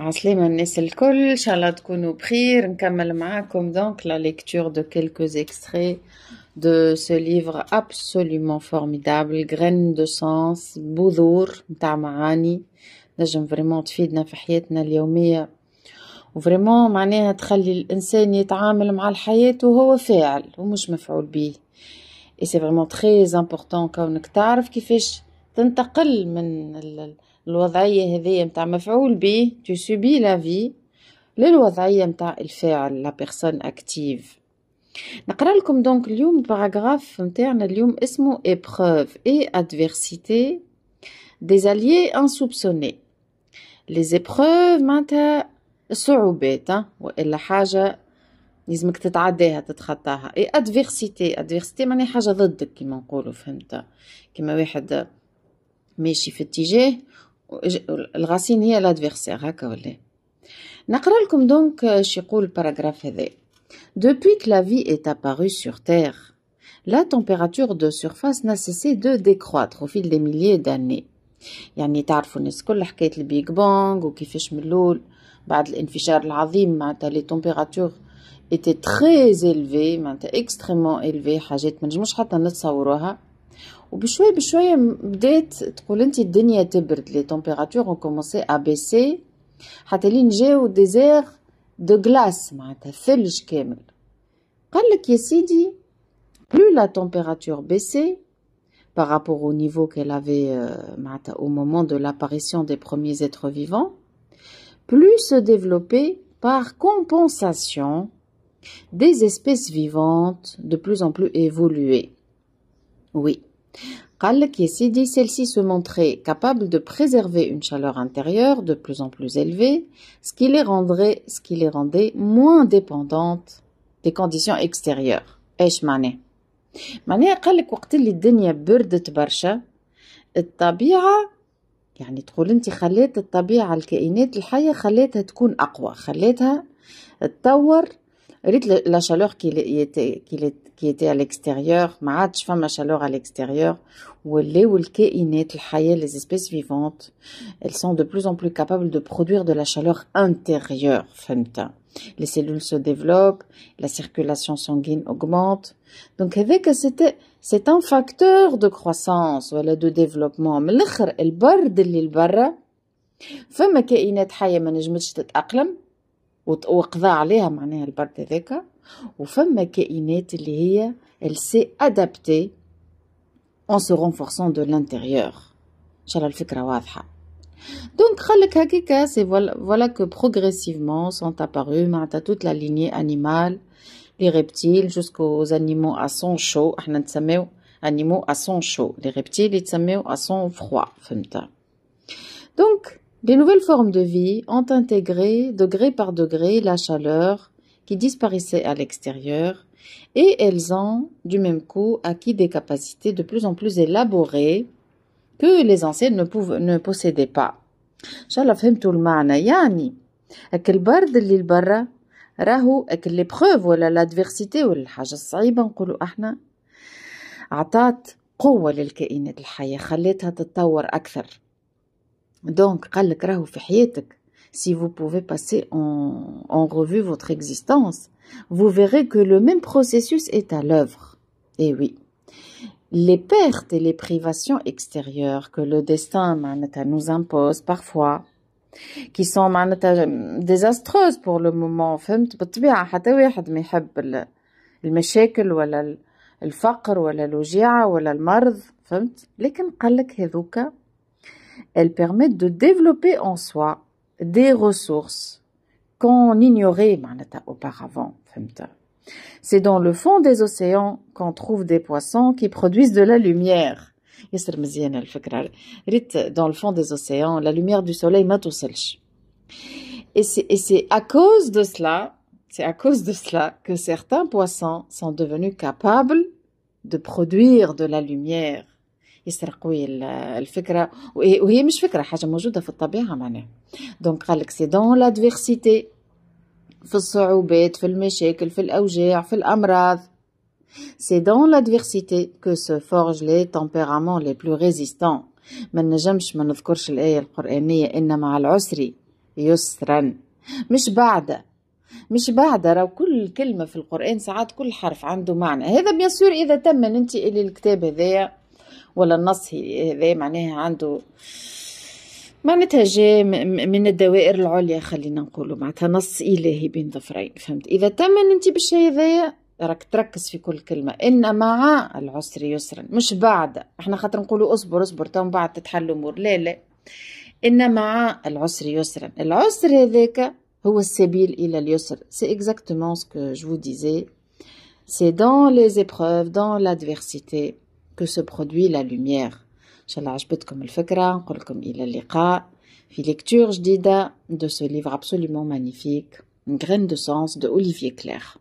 عسلامة الناس الكل ان شاء الله تكونوا بخير نكمل معاكم دونك لا ليكتور دو كيلكوز اكستري دو سو ليفر ابسولومون فورميدابل غرين دو سانس بذور نتاع معاني نجم فريمون تفيدنا في حياتنا اليومية وفريمون معناها تخلي الانسان يتعامل مع الحياة وهو فاعل ومش مفعول به اي سي فريمون تري امبورطون كونك تعرف كيفاش تنتقل من ال... الوضعية هذه متاع مفعول به tu subis la للوضعية متاع الفاعل لا بيرسون اكتيف نقرا لكم دونك اليوم باراغراف متاعنا اليوم اسمه épreuve et adversité des alliés insoupçonnés les épreuves معناتها صعوبات والا حاجه لازمك تتعداها تتخطاها اي ادفيرسيتي ادفيرسيتي معناها حاجه ضدك كيما نقولوا فهمت كيما واحد ماشي في اتجاه La racine est à l'adversaire. Je vais vous dire le paragraphe. Depuis que la vie est apparue sur Terre, la température de surface n'a cessé de décroître au fil des milliers d'années. Il y a des choses qui ont le Big Bang, dans le cas de l'enfichage de l'Azim, les températures étaient très élevées, extrêmement élevées. Je vais vous vous les températures ont commencé à baisser تبرد لي تمبيراتور كومونسي ا بيسي حتى لين plus la température baissait par rapport au niveau qu'elle avait euh, au moment de l'apparition des premiers êtres vivants, plus se développaient par compensation des espèces vivantes de plus en plus évoluées. Oui, celle-ci se montrait capable de préserver une chaleur intérieure de plus en plus élevée, ce qui les rendrait, ce qui les rendait moins dépendantes des conditions extérieures. ايش dire que قالك وقت اللي الدنيا بردت برشا الطبيعة يعني تقول انت خليت الطبيعه الكائنات الحيه خليتها تكون اقوى خليتها تطور la chaleur qui était, qui était à l'extérieur, ما femme فما chaleur à l'extérieur, ولاو الكائنات الحية, les espèces vivantes, elles sont de plus en plus capables de produire de la chaleur intérieure, فهمت. Les cellules se développent, la circulation sanguine augmente. Donc avec c'était c'est un facteur de croissance, voilà, de développement. من الاخر البرد اللي لبرا فما كائنات حية ما نجمتش تتأقلم elle s'est adaptée en se renforçant de l'intérieur donc voilà que progressivement sont apparues toute la lignée animale les reptiles jusqu'aux animaux à son chaud animaux à sang chaud les reptiles à son froid donc les nouvelles formes de vie ont intégré degré par degré la chaleur qui disparaissait à l'extérieur et elles ont, du même coup, acquis des capacités de plus en plus élaborées que les anciennes ne, pouvaient, ne possédaient pas. Inch'Allah, فهمتوا المعنى يعني هك البرد اللي لبرا راهو هك ليبروف ولا لادفيرسيتي ولا الحاجة الصعيبة نقولوا احنا عطات قوه للكائنات الحيه خليتها تتطور اكثر donc, Si vous pouvez passer en, revue votre existence, vous verrez que le même processus est à l'œuvre. Et eh oui, les pertes et les privations extérieures que le destin nous impose parfois, qui sont désastreuses pour le moment, بالطبيعة حتى واحد ما يحب المشاكل ولا ولا ولا فهمت قالك هذوك elles permettent de développer en soi des ressources qu'on ignorait auparavant. C'est dans le fond des océans qu'on trouve des poissons qui produisent de la lumière. Dans le fond des océans, la lumière du soleil Et c'est à cause c'est à cause de cela que certains poissons sont devenus capables de produire de la lumière. ياسر قوي الفكره وهي مش فكره حاجه موجوده في الطبيعه معناها دونك قالك سي دون لادفيرسيتي في الصعوبات في المشاكل في الاوجاع في الامراض سي دون لادفيرسيتي كو سو فورج لي تمبيرامون لي بلو ريزيستون ما نجمش ما نذكرش الآية القرآنية إن مع العسر يسرا مش بعد مش بعد راهو كل كلمة في القرآن ساعات كل حرف عنده معنى هذا بيان سور إذا تم أنت الكتاب هذايا ولا النص هذا معناها عنده معناتها جاء من الدوائر العليا خلينا نقولوا معناتها نص إلهي بين ظفرين فهمت إذا تم أنت بالشيء هذايا راك تركز في كل كلمة إن مع العسر يسرا مش بعد احنا خاطر نقولوا اصبر اصبر تو بعد تتحل الأمور لا لا إن مع العسر يسرا العسر هذاك هو السبيل إلى اليسر سي اكزاكتومون سكو جو ديزي سي دون لي épreuves دون لادفيرسيتي que se produit la lumière. إن شاء الله comme le نقولكم إلى اللقاء lecture je dis de ce livre absolument magnifique Une graine de sens de Olivier Claire.